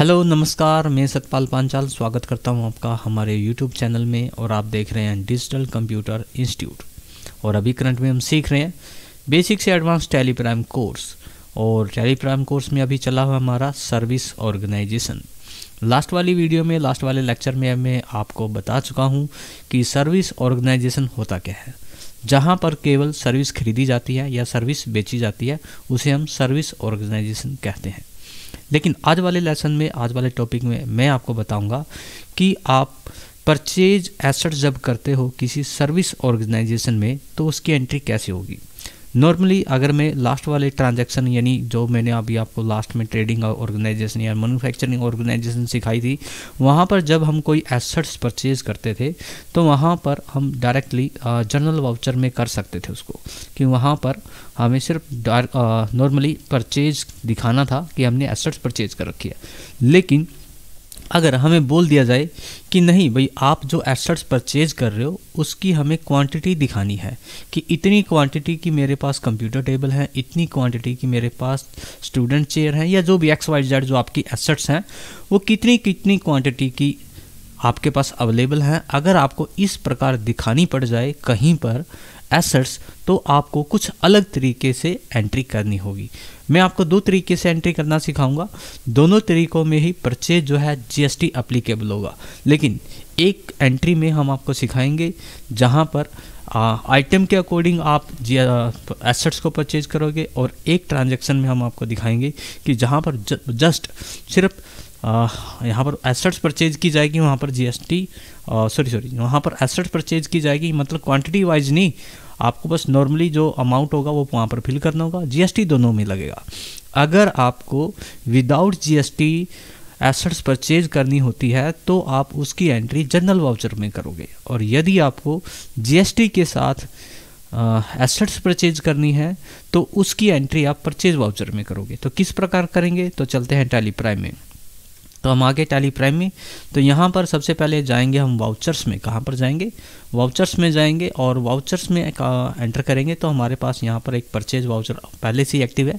hello नमस्कार मैं सतपाल पांचाल स्वागत करता हूं आपका हमारे यूट्यूब चैनल में और आप देख रहे हैं डिजिटल कंप्यूटर इंस्टीट्यूट और अभी करंट में हम सीख रहे हैं बेसिक से एडवांस टेलीप्राइम कोर्स और टेलीप्राइम कोर्स में अभी चला हुआ हमारा सर्विस ऑर्गेनाइजेशन लास्ट वाली वीडियो में लास्ट वाले लेक्चर में मैं आपको बता चुका हूँ कि सर्विस ऑर्गेनाइजेशन होता क्या है जहाँ पर केवल सर्विस खरीदी जाती है या सर्विस बेची जाती है उसे हम सर्विस ऑर्गेनाइजेशन कहते हैं लेकिन आज वाले लेसन में आज वाले टॉपिक में मैं आपको बताऊंगा कि आप परचेज एसेट जब करते हो किसी सर्विस ऑर्गेनाइजेशन में तो उसकी एंट्री कैसे होगी नॉर्मली अगर मैं लास्ट वाले ट्रांजैक्शन यानी जो मैंने अभी आपको लास्ट में ट्रेडिंग ऑर्गेनाइजेशन या मैन्युफैक्चरिंग ऑर्गेनाइजेशन सिखाई थी वहाँ पर जब हम कोई एसेट्स परचेज करते थे तो वहाँ पर हम डायरेक्टली जनरल वाउचर में कर सकते थे उसको कि वहाँ पर हमें सिर्फ नॉर्मली परचेज दिखाना था कि हमने एसेट्स परचेज कर रखी है लेकिन अगर हमें बोल दिया जाए कि नहीं भाई आप जो एसेट्स परचेज कर रहे हो उसकी हमें क्वांटिटी दिखानी है कि इतनी क्वांटिटी की मेरे पास कंप्यूटर टेबल है इतनी क्वांटिटी की मेरे पास स्टूडेंट चेयर हैं या जो भी एक्स वाई जेड जो आपकी एसेट्स हैं वो कितनी कितनी क्वांटिटी की आपके पास अवेलेबल हैं अगर आपको इस प्रकार दिखानी पड़ जाए कहीं पर एसेट्स तो आपको कुछ अलग तरीके से एंट्री करनी होगी मैं आपको दो तरीके से एंट्री करना सिखाऊंगा दोनों तरीकों में ही परचेज जो है जीएसटी अप्लीकेबल होगा लेकिन एक एंट्री में हम आपको सिखाएंगे जहां पर आइटम के अकॉर्डिंग आप जी एसेट्स को परचेज करोगे और एक ट्रांजैक्शन में हम आपको दिखाएंगे कि जहां पर जस्ट सिर्फ यहाँ पर एसेट्स परचेज की जाएगी वहाँ पर जीएसटी सॉरी सॉरी वहाँ पर एसेट्स परचेज की जाएगी मतलब क्वांटिटी वाइज नहीं आपको बस नॉर्मली जो अमाउंट होगा वो वहाँ पर फिल करना होगा जीएसटी दोनों में लगेगा अगर आपको विदाउट जीएसटी एसेट्स परचेज करनी होती है तो आप उसकी एंट्री जनरल वाउचर में करोगे और यदि आपको जीएसटी के साथ एसेट्स परचेज करनी है तो उसकी एंट्री आप परचेज वाउचर में करोगे तो किस प्रकार करेंगे तो चलते हैं टैली प्राइम में तो हम आगे टैली प्राइम में तो यहाँ पर सबसे पहले जाएंगे हम वाउचर्स में कहाँ पर जाएंगे वाउचर्स में जाएंगे और वाउचर्स में एंटर करेंगे तो हमारे पास यहाँ पर एक परचेज वाउचर पहले से ही एक्टिव है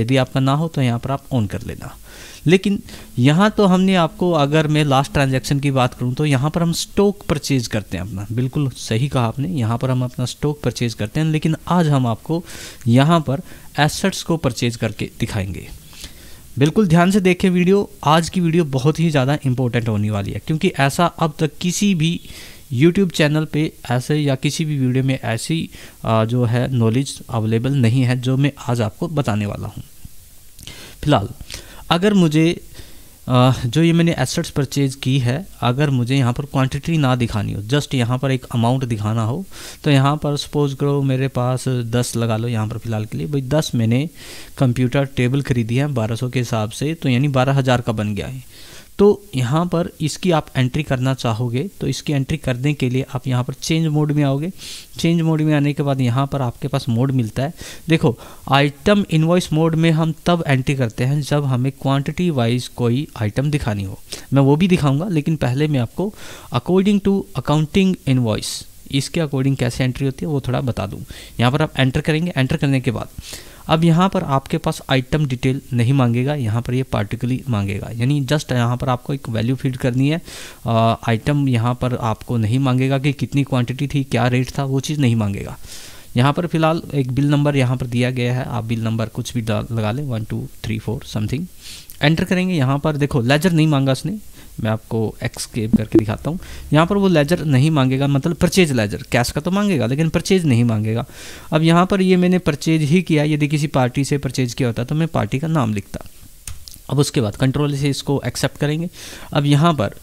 यदि आपका ना हो तो यहाँ पर आप ऑन कर लेना लेकिन यहाँ तो हमने आपको अगर मैं लास्ट ट्रांजेक्शन की बात करूँ तो यहाँ पर हम स्टॉक परचेज करते हैं अपना बिल्कुल सही कहा आपने यहाँ पर हम अपना स्टॉक परचेज करते हैं लेकिन आज हम आपको यहाँ पर एसेट्स को परचेज करके दिखाएंगे बिल्कुल ध्यान से देखें वीडियो आज की वीडियो बहुत ही ज़्यादा इंपॉर्टेंट होने वाली है क्योंकि ऐसा अब तक किसी भी यूट्यूब चैनल पे ऐसे या किसी भी वीडियो में ऐसी जो है नॉलेज अवेलेबल नहीं है जो मैं आज आपको बताने वाला हूँ फिलहाल अगर मुझे जो ये मैंने एसेट्स परचेज की है अगर मुझे यहाँ पर क्वांटिटी ना दिखानी हो जस्ट यहाँ पर एक अमाउंट दिखाना हो तो यहाँ पर सपोज करो मेरे पास दस लगा लो यहाँ पर फ़िलहाल के लिए भाई दस मैंने कंप्यूटर टेबल खरीदी है बारह सौ के हिसाब से तो यानी बारह हज़ार का बन गया है तो यहाँ पर इसकी आप एंट्री करना चाहोगे तो इसकी एंट्री करने के लिए आप यहाँ पर चेंज मोड में आओगे चेंज मोड में आने के बाद यहाँ पर आपके पास मोड मिलता है देखो आइटम इनवॉइस मोड में हम तब एंट्री करते हैं जब हमें क्वांटिटी वाइज कोई आइटम दिखानी हो मैं वो भी दिखाऊंगा लेकिन पहले मैं आपको अकॉर्डिंग टू अकाउंटिंग इन्वॉइस इसके अकॉर्डिंग कैसे एंट्री होती है वो थोड़ा बता दूँ यहाँ पर आप एंटर करेंगे एंटर करने के बाद अब यहाँ पर आपके पास आइटम डिटेल नहीं मांगेगा यहाँ पर ये यह पार्टिकली मांगेगा यानी जस्ट यहाँ पर आपको एक वैल्यू फीड करनी है आइटम यहाँ पर आपको नहीं मांगेगा कि कितनी क्वांटिटी थी क्या रेट था वो चीज़ नहीं मांगेगा यहाँ पर फिलहाल एक बिल नंबर यहाँ पर दिया गया है आप बिल नंबर कुछ भी लगा लें one two three four something enter करेंगे यहाँ पर देखो लेजर नहीं मांगा उसने मैं आपको एक्सकेप करके दिखाता हूँ यहाँ पर वो लेजर नहीं मांगेगा मतलब परचेज लेजर कैश का तो मांगेगा लेकिन परचेज नहीं मांगेगा अब यहाँ पर ये मैंने परचेज ही किया यदि किसी पार्टी से परचेज किया होता तो मैं पार्टी का नाम लिखता अब उसके बाद कंट्रोल से इसको एक्सेप्ट करेंगे अब यहाँ पर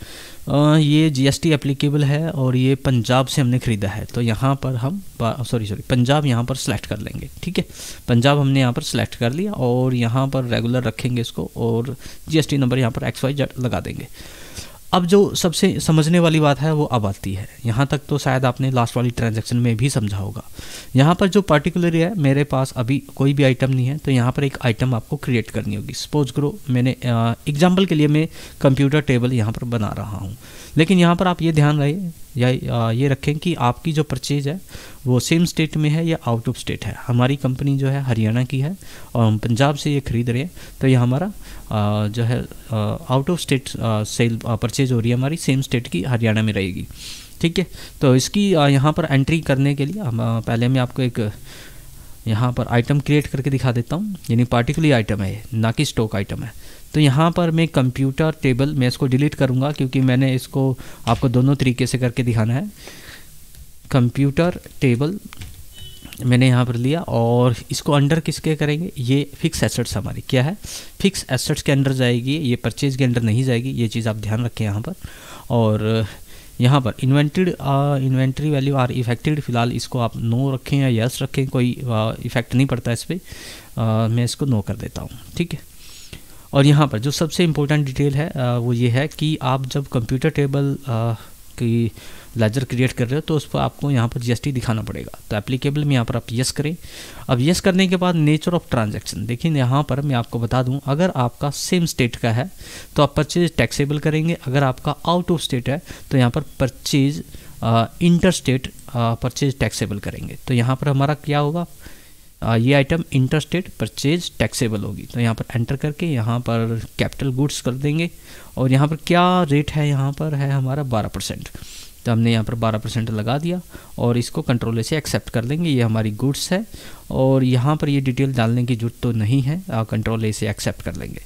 ये जीएसटी एप्लीकेबल है और ये पंजाब से हमने ख़रीदा है तो यहाँ पर हम सॉरी सॉरी पंजाब यहाँ पर सिलेक्ट कर लेंगे ठीक है पंजाब हमने यहाँ पर सिलेक्ट कर लिया और यहाँ पर रेगुलर रखेंगे इसको और जीएसटी नंबर यहाँ पर एक्स वाई जेड लगा देंगे अब जो सबसे समझने वाली बात है वो अब आती है यहाँ तक तो शायद आपने लास्ट वाली ट्रांजेक्शन में भी समझा होगा यहाँ पर जो पर्टिकुलर है मेरे पास अभी कोई भी आइटम नहीं है तो यहाँ पर एक आइटम आपको क्रिएट करनी होगी सपोज करो मैंने एग्जाम्पल के लिए मैं कंप्यूटर टेबल यहाँ पर बना रहा हूँ लेकिन यहाँ पर आप ये ध्यान रहे या ये रखें कि आपकी जो परचेज है वो सेम स्टेट में है या आउट ऑफ स्टेट है हमारी कंपनी जो है हरियाणा की है और हम पंजाब से ये ख़रीद रहे हैं तो ये हमारा जो है out of state sale purchase हो रही है हमारी सेम स्टेट की हरियाणा में रहेगी ठीक है तो इसकी यहाँ पर एंट्री करने के लिए हम पहले मैं आपको एक यहाँ पर आइटम क्रिएट करके दिखा देता हूँ यानी पार्टिकुलर आइटम है ना कि स्टॉक आइटम है तो यहाँ पर मैं कंप्यूटर टेबल मैं इसको डिलीट करूँगा क्योंकि मैंने इसको आपको दोनों तरीके से करके दिखाना है कंप्यूटर टेबल मैंने यहाँ पर लिया और इसको अंडर किसके करेंगे ये फिक्स एसेट्स हमारी क्या है फिक्स एसेट्स के अंडर जाएगी ये परचेज के अंडर नहीं जाएगी ये चीज़ आप ध्यान रखें यहाँ पर और यहाँ पर invented inventory value are affected फिलहाल इसको आप नो रखें या यस रखें कोई इफेक्ट नहीं पड़ता इस पर मैं इसको नो कर देता हूँ ठीक है और यहाँ पर जो सबसे इम्पोर्टेंट डिटेल है वो ये है कि आप जब कंप्यूटर टेबल की लेजर क्रिएट कर रहे हो तो उस पर आपको यहाँ पर जीएसटी दिखाना पड़ेगा तो एप्लीकेबल में यहाँ पर आप यस करें अब यस करने के बाद नेचर ऑफ ट्रांजैक्शन देखिए यहाँ पर मैं आपको बता दूँ अगर आपका सेम स्टेट का है तो आप परचेज टैक्सेबल करेंगे अगर आपका आउट ऑफ स्टेट है तो यहाँ पर purchase inter state purchase taxable करेंगे तो यहाँ पर हमारा क्या होगा ये आइटम इंटरस्टेड परचेज टैक्सेबल होगी तो यहाँ पर एंटर करके यहाँ पर कैपिटल गुड्स कर देंगे और यहाँ पर क्या रेट है यहाँ पर है हमारा बारह परसेंट तो हमने यहाँ पर बारह परसेंट लगा दिया और इसको कंट्रोलर से एक्सेप्ट कर लेंगे ये हमारी गुड्स है और यहाँ पर ये डिटेल डालने की जरूरत तो नहीं है कंट्रोल से एक्सेप्ट कर लेंगे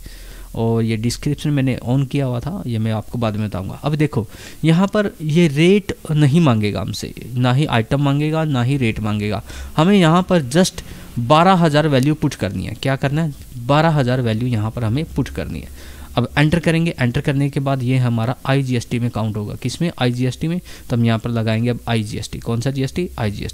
और ये डिस्क्रिप्शन मैंने ऑन किया हुआ था ये मैं आपको बाद में बताऊंगा अब देखो यहाँ पर ये रेट नहीं मांगेगा हमसे ना ही आइटम मांगेगा ना ही रेट मांगेगा हमें यहाँ पर जस्ट बारह हज़ार वैल्यू पुट करनी है क्या करना है बारह हज़ार वैल्यू यहाँ पर हमें पुट करनी है अब एंटर करेंगे एंटर करने के बाद ये हमारा आई में काउंट होगा किस में आई में तो हम यहाँ पर लगाएंगे अब आई कौन सा जी एस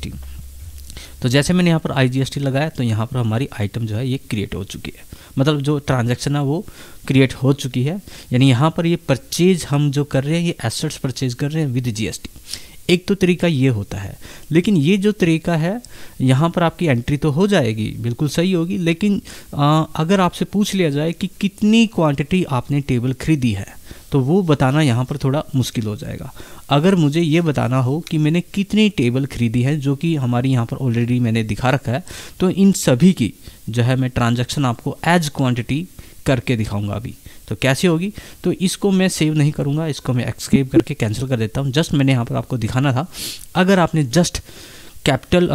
तो जैसे मैंने यहाँ पर आई लगाया तो यहाँ पर हमारी आइटम जो है ये क्रिएट हो चुकी है मतलब जो ट्रांजैक्शन है वो क्रिएट हो चुकी है यानी यहाँ पर ये परचेज हम जो कर रहे हैं ये एसेट्स परचेज कर रहे हैं विद जी एक तो तरीका ये होता है लेकिन ये जो तरीका है यहाँ पर आपकी एंट्री तो हो जाएगी बिल्कुल सही होगी लेकिन आ, अगर आपसे पूछ लिया जाए कि कितनी क्वांटिटी आपने टेबल खरीदी है तो वो बताना यहाँ पर थोड़ा मुश्किल हो जाएगा अगर मुझे ये बताना हो कि मैंने कितनी टेबल खरीदी है जो कि हमारी यहाँ पर ऑलरेडी मैंने दिखा रखा है तो इन सभी की जो है मैं ट्रांजेक्शन आपको एज क्वान्टिटी करके दिखाऊँगा अभी तो कैसे होगी तो इसको मैं सेव नहीं करूँगा इसको मैं एक्सकेप करके कैंसिल कर देता हूँ जस्ट मैंने यहाँ पर आपको दिखाना था अगर आपने जस्ट कैपिटल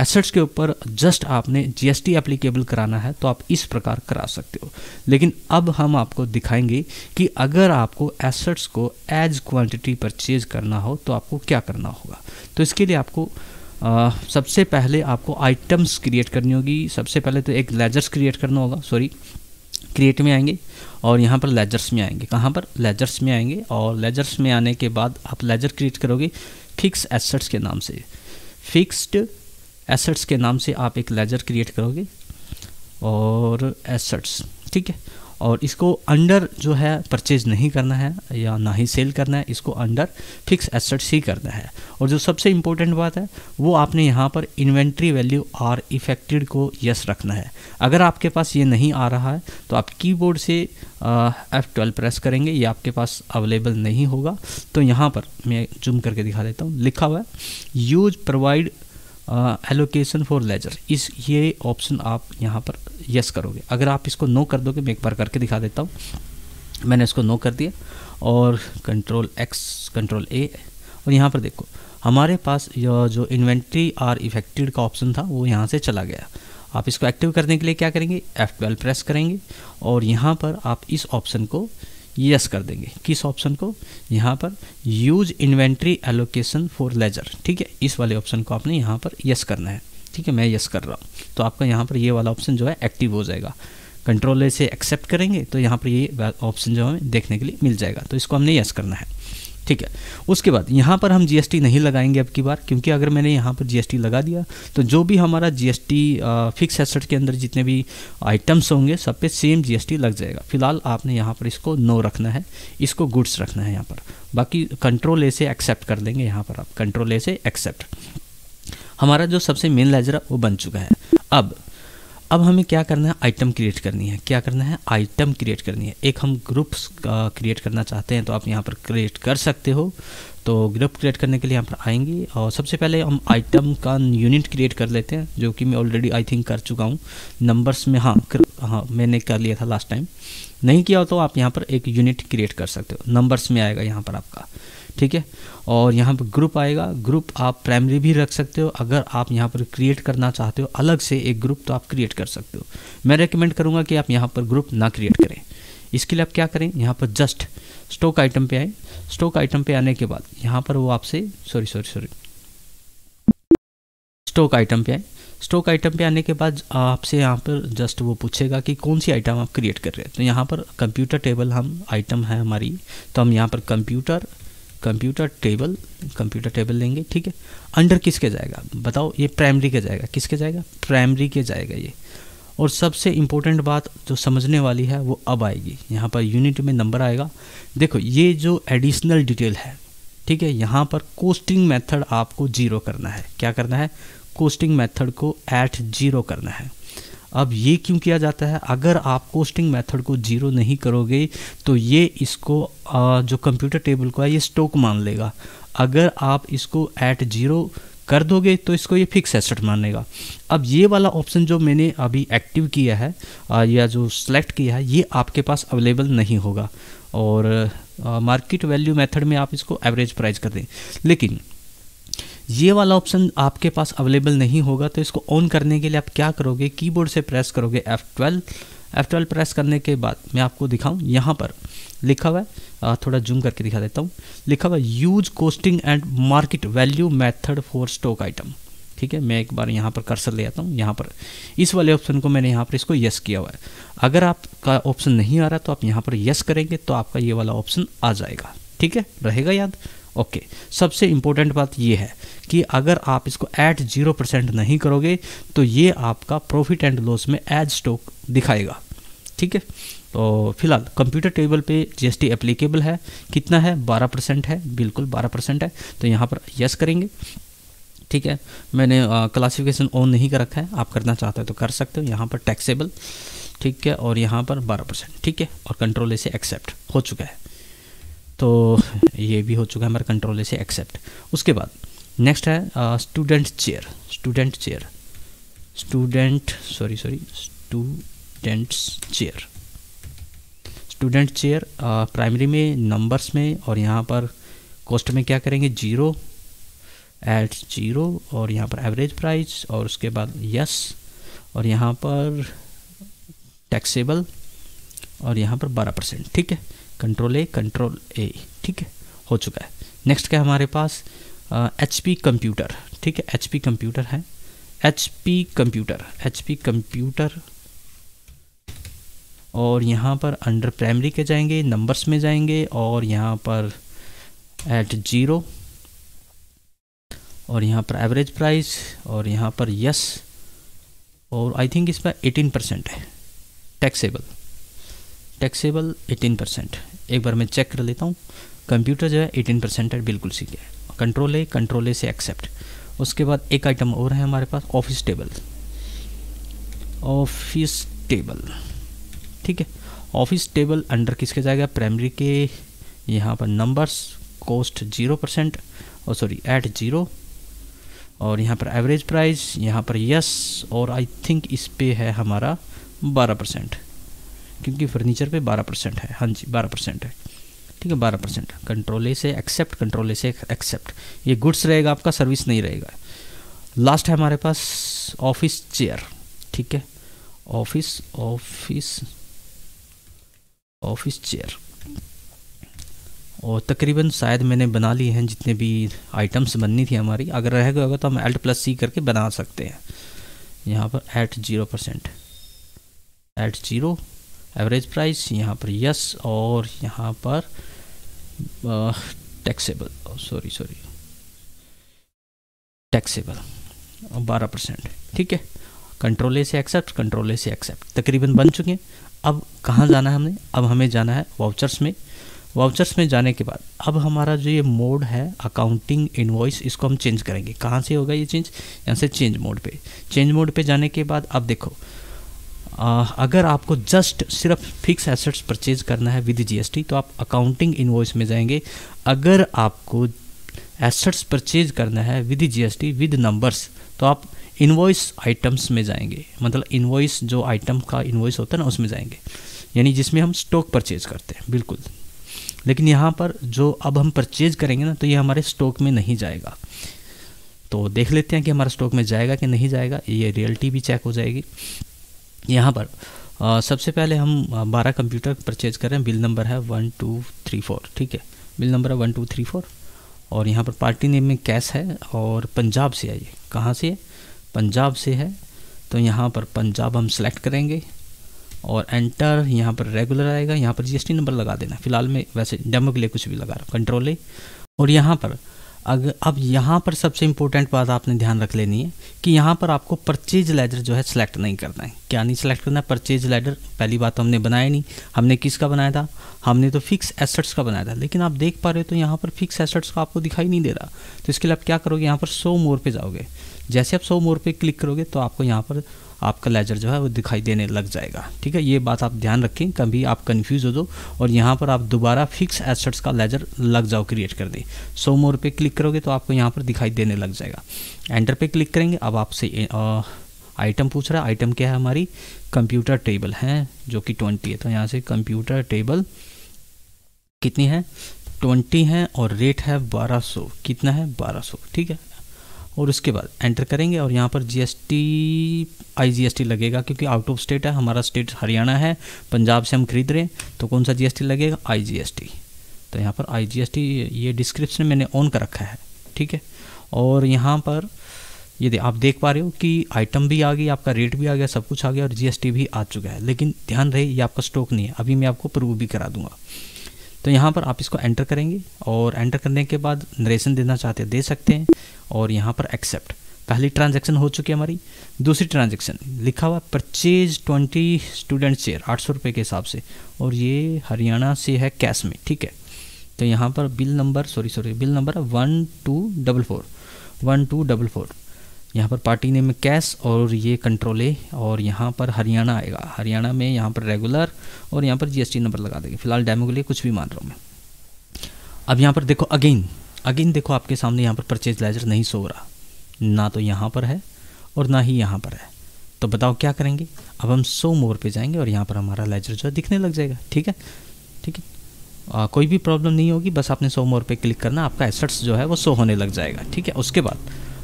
एसेट्स के ऊपर जस्ट आपने जीएसटी एप्लीकेबल कराना है तो आप इस प्रकार करा सकते हो लेकिन अब हम आपको दिखाएंगे कि अगर आपको एसेट्स को एज क्वांटिटी परचेज करना हो तो आपको क्या करना होगा तो इसके लिए आपको Uh, सबसे पहले आपको आइटम्स क्रिएट करनी होगी सबसे पहले तो एक लेजर्स क्रिएट करना होगा सॉरी क्रिएट में आएंगे और यहाँ पर लेजर्स में आएंगे कहाँ पर लेजर्स में आएंगे और लेजर्स में आने के बाद आप लेजर क्रिएट करोगे फिक्स एसेट्स के नाम से फिक्स्ड एसेट्स के नाम से आप एक लेजर क्रिएट करोगे और एसेट्स ठीक है और इसको अंडर जो है परचेज नहीं करना है या ना ही सेल करना है इसको अंडर फिक्स एसेट्स ही करना है और जो सबसे इम्पोर्टेंट बात है वो आपने यहाँ पर इन्वेंट्री वैल्यू आर इफेक्टेड को यस रखना है अगर आपके पास ये नहीं आ रहा है तो आप कीबोर्ड से एफ़ ट्वेल्व प्रेस करेंगे ये आपके पास अवेलेबल नहीं होगा तो यहाँ पर मैं जूम करके दिखा देता हूँ लिखा हुआ है use provide allocation for ledger इस ये ऑप्शन आप यहाँ पर यस करोगे अगर आप इसको नो कर दोगे मैं एक बार करके दिखा देता हूँ मैंने इसको नो कर दिया और कंट्रोल एक्स कंट्रोल ए और यहाँ पर देखो हमारे पास जो इन्वेंट्री आर इफेक्टेड का ऑप्शन था वो यहाँ से चला गया आप इसको एक्टिव करने के लिए क्या करेंगे F12 प्रेस करेंगे और यहाँ पर आप इस ऑप्शन को यस कर देंगे किस ऑप्शन को यहाँ पर use inventory allocation for ledger ठीक है इस वाले ऑप्शन को आपने यहाँ पर यस करना है ठीक है मैं यस कर रहा हूँ तो आपका यहाँ पर ये वाला ऑप्शन जो है एक्टिव हो जाएगा कंट्रोल से एक्सेप्ट करेंगे तो यहाँ पर ये ऑप्शन जो हमें देखने के लिए मिल जाएगा तो इसको हमने यस करना है ठीक है उसके बाद यहाँ पर हम जीएसटी नहीं लगाएंगे अब की बार क्योंकि अगर मैंने यहाँ पर जीएसटी लगा दिया तो जो भी हमारा जीएसटी फिक्स एसेट के अंदर जितने भी आइटम्स होंगे सब पे सेम जीएसटी लग जाएगा फिलहाल आपने यहाँ पर इसको नो रखना है इसको गुड्स रखना है यहाँ पर बाकी कंट्रोल ए से एक्सेप्ट कर देंगे यहाँ पर आप कंट्रोल ए से एक्सेप्ट हमारा जो सबसे मेन लेजर है वो बन चुका है अब अब हमें क्या करना है आइटम क्रिएट करनी है क्या करना है आइटम क्रिएट करनी है एक हम ग्रुप्स क्रिएट करना चाहते हैं तो आप यहाँ पर क्रिएट कर सकते हो तो ग्रुप क्रिएट करने के लिए यहाँ पर आएंगे और सबसे पहले हम आइटम का यूनिट क्रिएट कर लेते हैं जो कि मैं ऑलरेडी आई थिंक कर चुका हूँ नंबर्स में हाँ कर, हाँ मैंने कर लिया था लास्ट टाइम नहीं किया तो आप यहाँ पर एक यूनिट क्रिएट कर सकते हो नंबर्स में आएगा यहाँ पर आपका ठीक है और यहाँ पर ग्रुप आएगा ग्रुप आप प्राइमरी भी रख सकते हो अगर आप यहाँ पर क्रिएट करना चाहते हो अलग से एक ग्रुप तो आप क्रिएट कर सकते हो मैं रेकमेंड करूँगा कि आप यहाँ पर ग्रुप ना क्रिएट करें इसके लिए आप क्या करें यहाँ पर जस्ट स्टॉक आइटम पे आए स्टॉक आइटम पे आने के बाद यहाँ पर वो आपसे sorry sorry sorry stock item पे आए स्टॉक आइटम पे आने के बाद आपसे यहाँ पर जस्ट वो पूछेगा कि कौन सी आइटम आप क्रिएट कर रहे हैं तो यहाँ पर कंप्यूटर टेबल हम आइटम है हमारी तो हम यहाँ पर computer computer table computer table लेंगे ठीक है अंडर किसके जाएगा बताओ ये प्राइमरी के जाएगा किसके जाएगा प्राइमरी के जाएगा ये और सबसे इम्पोर्टेंट बात जो समझने वाली है वो अब आएगी यहाँ पर यूनिट में नंबर आएगा देखो ये जो एडिशनल डिटेल है ठीक है यहाँ पर कोस्टिंग मेथड आपको जीरो करना है क्या करना है कोस्टिंग मेथड को एट जीरो करना है अब ये क्यों किया जाता है अगर आप कोस्टिंग मेथड को जीरो नहीं करोगे तो ये इसको जो कंप्यूटर टेबल को है ये स्टोक मान लेगा अगर आप इसको एट जीरो कर दोगे तो इसको ये फिक्स एसेट मानेगा अब ये वाला ऑप्शन जो मैंने अभी एक्टिव किया है या जो सेलेक्ट किया है ये आपके पास अवेलेबल नहीं होगा और मार्केट वैल्यू मेथड में आप इसको एवरेज प्राइस कर दें लेकिन ये वाला ऑप्शन आपके पास अवेलेबल नहीं होगा तो इसको ऑन करने के लिए आप क्या करोगे कीबोर्ड से प्रेस करोगे F F12 F twelve press करने के बाद मैं आपको दिखाऊं यहाँ पर लिखा हुआ है थोड़ा जूम करके दिखा देता हूँ लिखा हुआ use costing and market value method for stock item ठीक है मैं एक बार यहाँ पर कर्सर ले आता हूँ यहाँ पर इस वाले ऑप्शन को मैंने यहाँ पर इसको यस किया हुआ है अगर आपका ऑप्शन नहीं आ रहा तो आप यहाँ पर यस करेंगे तो आपका ये वाला ऑप्शन आ जाएगा ठीक है रहेगा याद ओके सबसे इम्पोर्टेंट बात यह है कि अगर आप इसको एट जीरो परसेंट नहीं करोगे तो ये आपका प्रॉफिट एंड लॉस में एज स्टॉक दिखाएगा ठीक है तो फिलहाल कंप्यूटर टेबल पे जीएसटी एप्लीकेबल है कितना है बारह परसेंट है बिल्कुल बारह परसेंट है तो यहाँ पर यस करेंगे ठीक है मैंने क्लासिफिकेशन ऑन नहीं कर रखा है आप करना चाहते हो तो कर सकते हो यहाँ पर टैक्सेबल ठीक है और यहाँ पर बारह परसेंट ठीक है और कंट्रोल इसे एक्सेप्ट हो चुका है तो ये भी हो चुका है हमारे कंट्रोल से एक्सेप्ट उसके बाद नेक्स्ट है student chair student chair student sorry sorry students chair student chair primary में नंबर्स में और यहाँ पर कॉस्ट में क्या करेंगे जीरो एट जीरो और यहाँ पर एवरेज प्राइस और उसके बाद यस और यहाँ पर टैक्सेबल और यहाँ पर बारह परसेंट ठीक है कंट्रोल ए कंट्रोल ए ठीक है हो चुका है नेक्स्ट क्या हमारे पास एच पी कंप्यूटर ठीक है एच पी कंप्यूटर है H P computer H P computer और यहाँ पर अंडर प्राइमरी के जाएंगे नंबर्स में जाएंगे और यहाँ पर एट जीरो और यहाँ पर एवरेज प्राइस और यहाँ पर यस और आई थिंक इस पर एटीन परसेंट है टैक्सेबल टैक्सेबल 18 परसेंट एक बार मैं चेक कर लेता हूँ कंप्यूटर जो है 18 परसेंट है बिल्कुल सीख गया कंट्रोल ए कंट्रोल ए से एक्सेप्ट उसके बाद एक आइटम और है हमारे पास ऑफिस टेबल ऑफिस टेबल ठीक है ऑफिस टेबल अंडर किसके जाएगा प्राइमरी के यहाँ पर नंबर्स कॉस्ट जीरो परसेंट और सॉरी एट जीरो और यहाँ पर एवरेज प्राइस यहाँ पर यस और आई थिंक इस पे है हमारा बारह परसेंट क्योंकि फर्नीचर पे बारह परसेंट है हाँ जी बारह परसेंट है ठीक है बारह परसेंट कंट्रोल ए से एक्सेप्ट कंट्रोल ए से एक्सेप्ट ये गुड्स रहेगा आपका सर्विस नहीं रहेगा लास्ट है हमारे पास ऑफिस चेयर ठीक है ऑफिस ऑफिस ऑफिस चेयर और तकरीबन शायद मैंने बना लिए हैं जितने भी आइटम्स बननी थी हमारी अगर रह गए होगा तो हम एल्ट प्लस सी करके बना सकते हैं यहाँ पर at zero percent at zero average price यहाँ पर यस और यहाँ पर टैक्सेबल सॉरी सॉरी टैक्सेबल बारह परसेंट ठीक है कंट्रोल ए से एक्सेप्ट कंट्रोल ए से एक्सेप्ट तकरीबन बन चुके हैं अब कहाँ जाना है हमने अब हमें जाना है वाउचर्स में वाउचर्स में जाने के बाद अब हमारा जो ये मोड है अकाउंटिंग इनवॉइस इसको हम चेंज करेंगे कहाँ से होगा ये चेंज यहाँ से चेंज मोड पे चेंज मोड पे जाने के बाद अब देखो अगर आपको जस्ट सिर्फ फिक्स एसेट्स परचेज करना है विद जीएसटी तो आप अकाउंटिंग इनवॉइस में जाएंगे अगर आपको एसेट्स परचेज करना है विद जीएसटी विद नंबर्स तो आप इनवॉइस आइटम्स में जाएंगे मतलब इनवॉइस जो आइटम का इनवॉइस होता है ना उसमें जाएंगे यानी जिसमें हम स्टॉक परचेज करते हैं बिल्कुल लेकिन यहाँ पर जो अब हम परचेज करेंगे ना तो ये हमारे स्टॉक में नहीं जाएगा तो देख लेते हैं कि हमारा स्टॉक में जाएगा कि नहीं जाएगा ये रियलिटी भी चेक हो जाएगी यहाँ पर आ, सबसे पहले हम बारह कंप्यूटर परचेज कर रहे हैं बिल नंबर है वन टू थ्री फोर ठीक है बिल नंबर है वन टू थ्री फोर और यहाँ पर पार्टी नेम में कैश है और पंजाब से है ये कहाँ से है पंजाब से है तो यहाँ पर पंजाब हम सेलेक्ट करेंगे और एंटर यहाँ पर रेगुलर आएगा यहाँ पर जीएसटी नंबर लगा देना फिलहाल में वैसे डेमो के लिए कुछ भी लगा रहा हूँ कंट्रोल ए और यहाँ पर अगर अब यहाँ पर सबसे इम्पोर्टेंट बात आपने ध्यान रख लेनी है कि यहाँ पर आपको परचेज लेडर जो है सिलेक्ट नहीं करना है क्या नहीं सिलेक्ट करना है परचेज लेडर पहली बात तो हमने बनाया नहीं हमने किसका बनाया था हमने तो फिक्स एसेट्स का बनाया था लेकिन आप देख पा रहे हो तो यहाँ पर फिक्स एसेट्स का आपको दिखाई नहीं दे रहा तो इसके लिए आप क्या करोगे यहाँ पर सो मोर पर जाओगे जैसे आप सो मोर पर क्लिक करोगे तो आपको यहाँ पर आपका लेजर जो है वो दिखाई देने लग जाएगा ठीक है ये बात आप ध्यान रखें कभी आप कन्फ्यूज़ हो दो तो, और यहाँ पर आप दोबारा फिक्स एसेट्स का लेजर लग जाओ क्रिएट कर दें सो मोर पे क्लिक करोगे तो आपको यहाँ पर दिखाई देने लग जाएगा एंटर पे क्लिक करेंगे अब आपसे आइटम पूछ रहा है आइटम क्या है हमारी कंप्यूटर टेबल है जो कि ट्वेंटी है तो यहाँ से कंप्यूटर टेबल कितनी है ट्वेंटी है और रेट है बारह सौ कितना है बारह सौ ठीक है और उसके बाद एंटर करेंगे और यहाँ पर जीएसटी टी लगेगा क्योंकि आउट ऑफ स्टेट है हमारा स्टेट हरियाणा है पंजाब से हम खरीद रहे हैं तो कौन सा जीएसटी लगेगा आईजीएसटी तो यहाँ पर आईजीएसटी ये डिस्क्रिप्शन मैंने ऑन कर रखा है ठीक है और यहाँ पर ये दे आप देख पा रहे हो कि आइटम भी आ गई आपका रेट भी आ गया सब कुछ आ गया और टी भी आ चुका है लेकिन ध्यान रहे ये आपका स्टॉक नहीं है अभी मैं आपको प्रूव भी करा दूँगा तो यहाँ पर आप इसको एंटर करेंगे और एंटर करने के बाद नरेशन देना चाहते हैं दे सकते हैं और यहाँ पर एक्सेप्ट पहली ट्रांजेक्शन हो चुकी है हमारी दूसरी ट्रांजेक्शन लिखा हुआ परचेज ट्वेंटी स्टूडेंट शेयर आठ सौ रुपये के हिसाब से और ये हरियाणा से है कैश में ठीक है तो यहाँ पर bill number sorry sorry bill number है one two double four one two double four यहाँ पर पार्टी नेम में कैश और ये कंट्रोल है और यहाँ पर हरियाणा आएगा हरियाणा में यहाँ पर रेगुलर और यहाँ पर जीएसटी नंबर लगा देंगे फिलहाल डेमो के लिए कुछ भी मान रहा हूँ मैं अब यहाँ पर देखो अगेन अगेन देखो आपके सामने यहाँ पर परचेज लेजर नहीं सो रहा ना तो यहाँ पर है और ना ही यहाँ पर है तो बताओ क्या करेंगे अब हम सो मोर पे जाएंगे और यहाँ पर हमारा लेजर जो है दिखने लग जाएगा ठीक है ठीक है आ, कोई भी प्रॉब्लम नहीं होगी बस आपने सो मोर पे क्लिक करना आपका एसेट्स जो है वो सो होने लग जाएगा ठीक है उसके बाद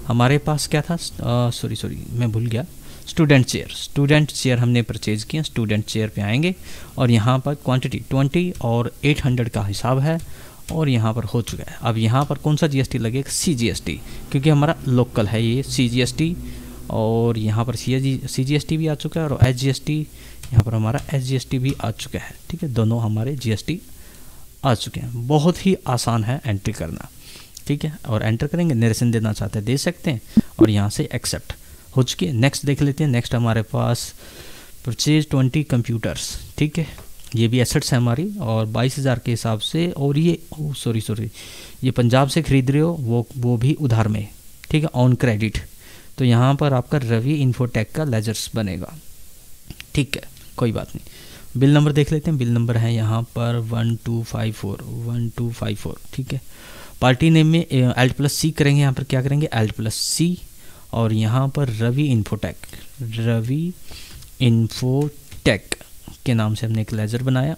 हमारे पास क्या था सॉरी सॉरी मैं भूल गया स्टूडेंट चेयर स्टूडेंट चेयर हमने परचेज़ किया स्टूडेंट चेयर पे आएंगे और यहाँ पर क्वांटिटी 20 और 800 का हिसाब है और यहाँ पर हो चुका है अब यहाँ पर कौन सा जीएसटी लगेगा टी क्योंकि हमारा लोकल है ये टी और यहाँ पर सी टी भी आ चुका है और टी यहाँ पर हमारा टी भी आ चुका है ठीक है दोनों हमारे टी आ चुके हैं बहुत ही आसान है एंट्री करना ठीक है और एंटर करेंगे निरसन देना चाहते हैं दे सकते हैं और यहाँ से एक्सेप्ट हो चुकी है नेक्स्ट देख लेते हैं नेक्स्ट हमारे पास परचेज ट्वेंटी कंप्यूटर्स ठीक है ये भी एसेट्स है हमारी और बाईस हज़ार के हिसाब से और ये सॉरी सॉरी ये पंजाब से ख़रीद रहे हो वो वो भी उधार में ठीक है ऑन क्रेडिट तो यहाँ पर आपका रवि इन्फोटेक का लेजर्स बनेगा ठीक है कोई बात नहीं बिल नंबर देख लेते हैं बिल नंबर है यहाँ पर one two five four one two five four ठीक है पार्टी नेम में एल्ट प्लस सी करेंगे यहाँ पर क्या करेंगे एल्ट प्लस सी और यहाँ पर रवि इन्फोटेक रवि इन्फोटेक के नाम से हमने एक लेजर बनाया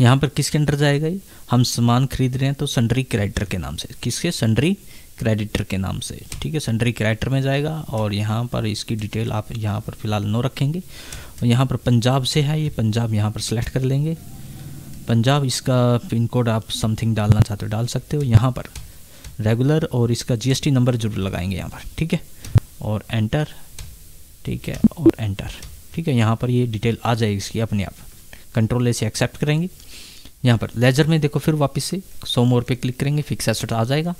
यहाँ पर किसके अंडर जाएगा ये हम सामान खरीद रहे हैं तो सन्ड्री क्रेडिटर के नाम से किसके सन्ड्री क्रेडिटर के नाम से ठीक है सन्ड्री क्रेडिटर में जाएगा और यहाँ पर इसकी डिटेल आप यहाँ पर फ़िलहाल नो रखेंगे और यहाँ पर पंजाब से है ये पंजाब यहाँ पर सेलेक्ट कर लेंगे पंजाब इसका पिन कोड आप समथिंग डालना चाहते हो डाल सकते हो यहाँ पर रेगुलर और इसका जीएसटी नंबर जरूर लगाएंगे यहाँ पर ठीक है और एंटर ठीक है और एंटर ठीक है यहाँ पर ये डिटेल आ जाएगी इसकी अपने आप कंट्रोल से एक्सेप्ट करेंगे यहाँ पर लेजर में देखो फिर वापस से सौ मोर पे क्लिक करेंगे फिक्स एसेट आ जाएगा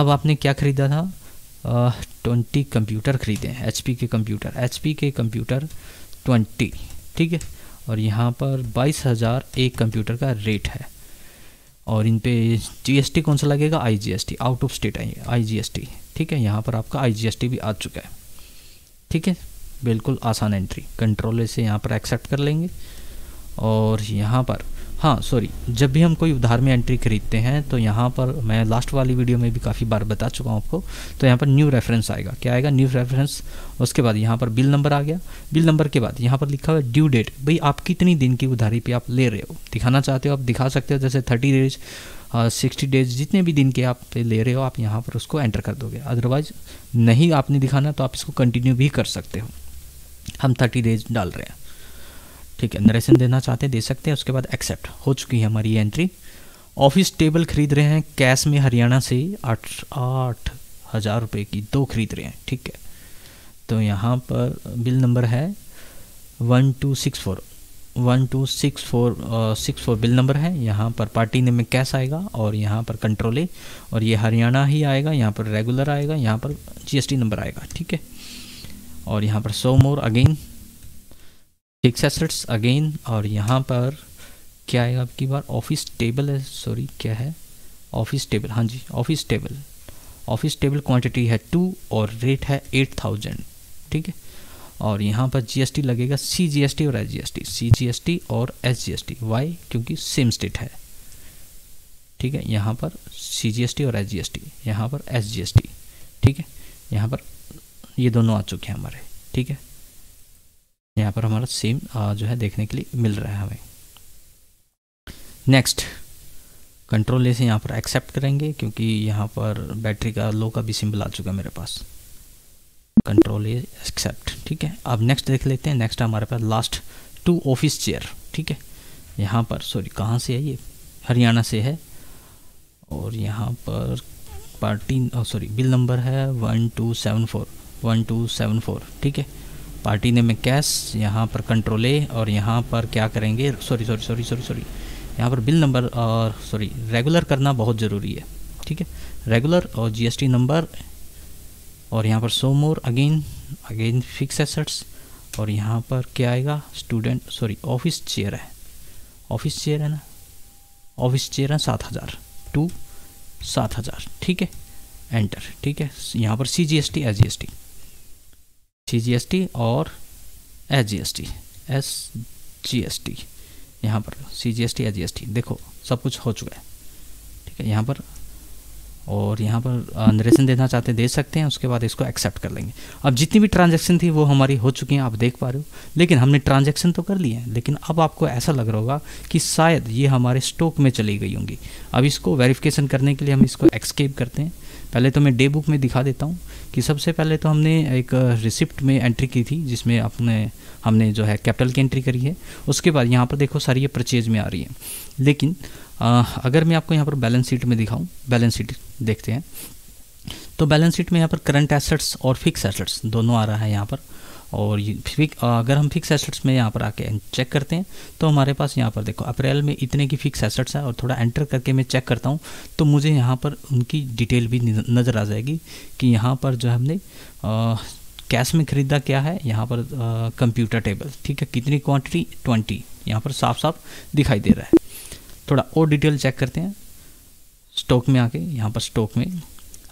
अब आपने क्या ख़रीदा था ट्वेंटी कंप्यूटर ख़रीदे हैं H K computer H K computer twenty ठीक है और यहाँ पर बाईस हज़ार एक कंप्यूटर का रेट है और इन पे जीएसटी कौन सा लगेगा आईजीएसटी आउट ऑफ स्टेट आएंगे आईजीएसटी ठीक है यहाँ पर आपका आईजीएसटी भी आ चुका है ठीक है बिल्कुल आसान एंट्री कंट्रोल से यहाँ पर एक्सेप्ट कर लेंगे और यहाँ पर हाँ सॉरी जब भी हम कोई उधार में एंट्री खरीदते हैं तो यहाँ पर मैं लास्ट वाली वीडियो में भी काफ़ी बार बता चुका हूँ आपको तो यहाँ पर न्यू रेफरेंस आएगा क्या आएगा न्यू रेफरेंस उसके बाद यहाँ पर बिल नंबर आ गया बिल नंबर के बाद यहाँ पर लिखा हुआ है ड्यू डेट भाई आप कितनी दिन की उधारी पे आप ले रहे हो दिखाना चाहते हो आप दिखा सकते हो जैसे थर्टी डेज सिक्सटी डेज जितने भी दिन के आप ले रहे हो आप यहाँ पर उसको एंटर कर दोगे अदरवाइज नहीं आपने दिखाना तो आप इसको कंटिन्यू भी कर सकते हो हम थर्टी डेज डाल रहे हैं ठीक है नरेशन देना चाहते हैं दे सकते हैं उसके बाद एक्सेप्ट हो चुकी है हमारी एंट्री ऑफिस टेबल खरीद रहे हैं कैश में हरियाणा से आठ आठ हज़ार रुपये की दो खरीद रहे हैं ठीक है तो यहाँ पर बिल नंबर है one two six four one two six four six four bill number है यहाँ पर पार्टी नेम में कैश आएगा और यहाँ पर कंट्रोल ए और ये हरियाणा ही आएगा यहाँ पर रेगुलर आएगा यहाँ पर जीएसटी नंबर आएगा ठीक है और यहाँ पर so more again six assets again और यहाँ पर क्या आएगा आपकी बार ऑफिस टेबल है सॉरी क्या है ऑफिस टेबल हाँ जी office table office table quantity है टू और रेट है एट थाउजेंड ठीक है और यहाँ पर जीएसटी लगेगा सी टी और एस टी सी टी और एस टी वाई क्योंकि सेम स्टेट है ठीक है यहाँ पर सी टी और एस टी यहाँ पर एस टी ठीक है यहाँ पर ये दोनों आ चुके हैं हमारे ठीक है यहाँ पर हमारा सेम जो है देखने के लिए मिल रहा है हमें नेक्स्ट कंट्रोल ए से यहाँ पर एक्सेप्ट करेंगे क्योंकि यहाँ पर बैटरी का लो का भी सिंबल आ चुका है मेरे पास कंट्रोल ए एक्सेप्ट ठीक है अब नेक्स्ट देख लेते हैं नेक्स्ट हमारे पास लास्ट टू ऑफिस चेयर ठीक है यहाँ पर सॉरी कहाँ से है ये हरियाणा से है और यहाँ पर पार्टी सॉरी बिल नंबर है one two seven four one two seven four ठीक है पार्टी ने में कैश यहाँ पर कंट्रोल ए और यहाँ पर क्या करेंगे sorry sorry sorry sorry sorry यहाँ पर बिल नंबर और सॉरी रेगुलर करना बहुत ज़रूरी है ठीक है रेगुलर और जीएसटी नंबर और यहाँ पर so more again again fix assets और यहाँ पर क्या आएगा स्टूडेंट सॉरी ऑफिस चेयर है ऑफिस चेयर है ना ऑफिस चेयर है सात हज़ार टू सात हज़ार ठीक है एंटर ठीक है यहाँ पर C G S T S G S T C G S T और S G S T S G S T यहाँ पर C G S T S G S T देखो सब कुछ हो चुका है ठीक है यहाँ पर और यहाँ पर नरेशन देना चाहते हैं दे सकते हैं उसके बाद इसको एक्सेप्ट कर लेंगे अब जितनी भी ट्रांजैक्शन थी वो हमारी हो चुकी हैं आप देख पा रहे हो लेकिन हमने ट्रांजैक्शन तो कर लिए हैं लेकिन अब आपको ऐसा लग रहा होगा कि शायद ये हमारे स्टॉक में चली गई होंगी अब इसको वेरिफिकेशन करने के लिए हम इसको एक्सकेप करते हैं पहले तो मैं डे बुक में दिखा देता हूँ कि सबसे पहले तो हमने एक रिसिप्ट में एंट्री की थी जिसमें अपने हमने जो है कैपिटल की एंट्री करी है उसके बाद यहाँ पर देखो सारी ये परचेज में आ रही है लेकिन आ, अगर मैं आपको यहाँ पर बैलेंस शीट में दिखाऊँ बैलेंस शीट देखते हैं तो बैलेंस शीट में यहाँ पर करंट एसेट्स और फिक्स एसेट्स दोनों आ रहा है यहाँ पर और अगर हम फिक्स एसेट्स में यहाँ पर आके चेक करते हैं तो हमारे पास यहाँ पर देखो अप्रैल में इतने की फिक्स एसेट्स है और थोड़ा एंटर करके मैं चेक करता हूँ तो मुझे यहाँ पर उनकी डिटेल भी नज़र आ जाएगी कि यहाँ पर जो हमने कैश में ख़रीदा क्या है यहाँ पर कंप्यूटर टेबल ठीक है कितनी क्वान्टिटी ट्वेंटी यहाँ पर साफ साफ दिखाई दे रहा है थोड़ा और डिटेल चेक करते हैं स्टॉक में आके यहाँ पर स्टॉक में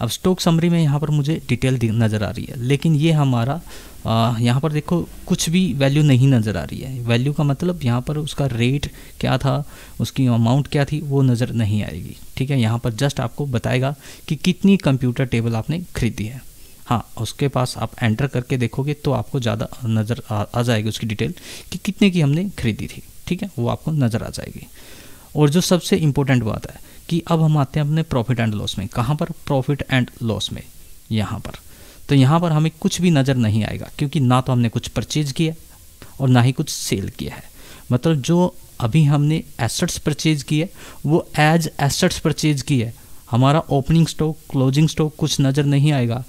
अब स्टॉक समरी में यहाँ पर मुझे डिटेल नज़र आ रही है लेकिन ये हमारा यहाँ पर देखो कुछ भी वैल्यू नहीं नज़र आ रही है वैल्यू का मतलब यहाँ पर उसका रेट क्या था उसकी अमाउंट क्या थी वो नज़र नहीं आएगी ठीक है यहाँ पर जस्ट आपको बताएगा कि कितनी कंप्यूटर टेबल आपने खरीदी है हाँ उसके पास आप एंटर करके देखोगे तो आपको ज़्यादा नज़र आ, आ जाएगी उसकी डिटेल कि कितने की हमने खरीदी थी ठीक है वो आपको नज़र आ जाएगी और जो सबसे इम्पोर्टेंट बात है कि अब हम आते हैं अपने प्रॉफिट एंड लॉस में कहाँ पर प्रॉफिट एंड लॉस में यहाँ पर तो यहाँ पर हमें कुछ भी नज़र नहीं आएगा क्योंकि ना तो हमने कुछ परचेज किया और ना ही कुछ सेल किया है मतलब जो अभी हमने एसेट्स परचेज किए वो एज एसेट्स परचेज किए हमारा ओपनिंग स्टॉक क्लोजिंग स्टॉक कुछ नज़र नहीं आएगा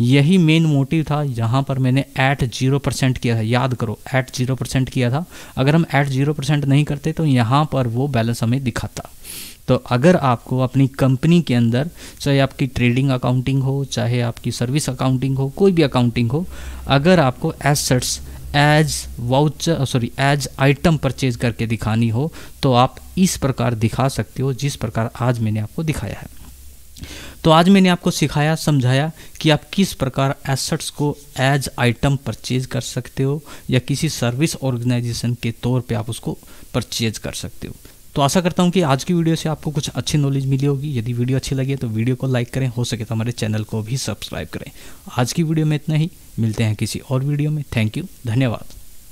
यही मेन मोटिव था यहाँ पर मैंने ऐट जीरो परसेंट किया था याद करो ऐट जीरो परसेंट किया था अगर हम ऐट जीरो परसेंट नहीं करते तो यहाँ पर वो बैलेंस हमें दिखाता तो अगर आपको अपनी कंपनी के अंदर चाहे आपकी ट्रेडिंग अकाउंटिंग हो चाहे आपकी सर्विस अकाउंटिंग हो कोई भी अकाउंटिंग हो अगर आपको assets as voucher sorry as item purchase करके दिखानी हो तो आप इस प्रकार दिखा सकते हो जिस प्रकार आज मैंने आपको दिखाया है तो आज मैंने आपको सिखाया समझाया कि आप किस प्रकार एसेट्स को एज आइटम परचेज कर सकते हो या किसी सर्विस ऑर्गेनाइजेशन के तौर पे आप उसको परचेज कर सकते हो तो आशा करता हूँ कि आज की वीडियो से आपको कुछ अच्छी नॉलेज मिली होगी यदि वीडियो अच्छी लगी तो वीडियो को लाइक करें हो सके तो हमारे चैनल को भी सब्सक्राइब करें आज की वीडियो में इतना ही मिलते हैं किसी और वीडियो में थैंक यू धन्यवाद